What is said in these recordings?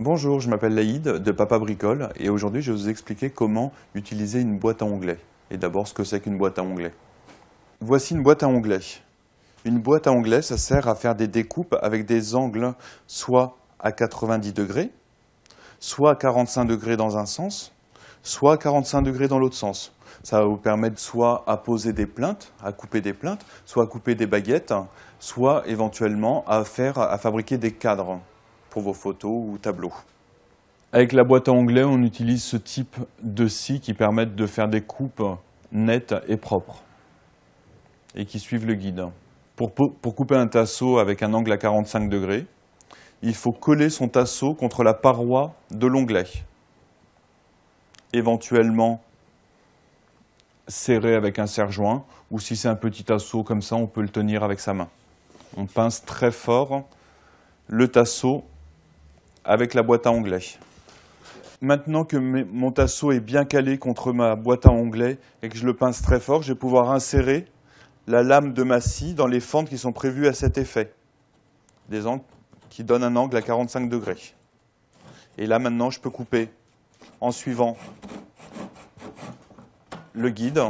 Bonjour, je m'appelle Laïd de Papa Bricole et aujourd'hui je vais vous expliquer comment utiliser une boîte à onglets. Et d'abord ce que c'est qu'une boîte à onglets. Voici une boîte à onglets. Une boîte à onglets, ça sert à faire des découpes avec des angles soit à 90 degrés, soit à 45 degrés dans un sens, soit à 45 degrés dans l'autre sens. Ça va vous permettre soit à poser des plaintes, à couper des plaintes, soit à couper des baguettes, soit éventuellement à, faire, à fabriquer des cadres pour vos photos ou tableaux. Avec la boîte à onglets, on utilise ce type de scie qui permettent de faire des coupes nettes et propres et qui suivent le guide. Pour, pour couper un tasseau avec un angle à 45 degrés, il faut coller son tasseau contre la paroi de l'onglet. Éventuellement serré avec un serre-joint, ou si c'est un petit tasseau comme ça, on peut le tenir avec sa main. On pince très fort le tasseau avec la boîte à onglets. Maintenant que mon tasseau est bien calé contre ma boîte à onglets et que je le pince très fort, je vais pouvoir insérer la lame de ma scie dans les fentes qui sont prévues à cet effet, des angles qui donnent un angle à 45 degrés. Et là, maintenant, je peux couper en suivant le guide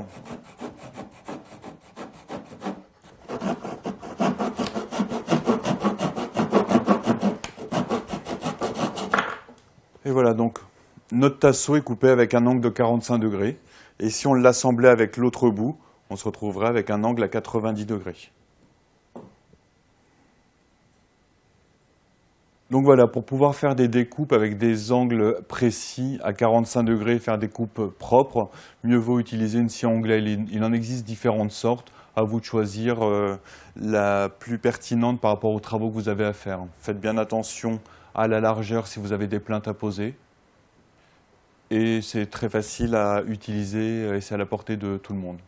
Et voilà, donc notre tasseau est coupé avec un angle de 45 degrés. Et si on l'assemblait avec l'autre bout, on se retrouverait avec un angle à 90 degrés. Donc voilà, pour pouvoir faire des découpes avec des angles précis à 45 degrés, faire des coupes propres, mieux vaut utiliser une scie à Il en existe différentes sortes, à vous de choisir euh, la plus pertinente par rapport aux travaux que vous avez à faire. Faites bien attention à la largeur si vous avez des plaintes à poser. Et c'est très facile à utiliser et c'est à la portée de tout le monde.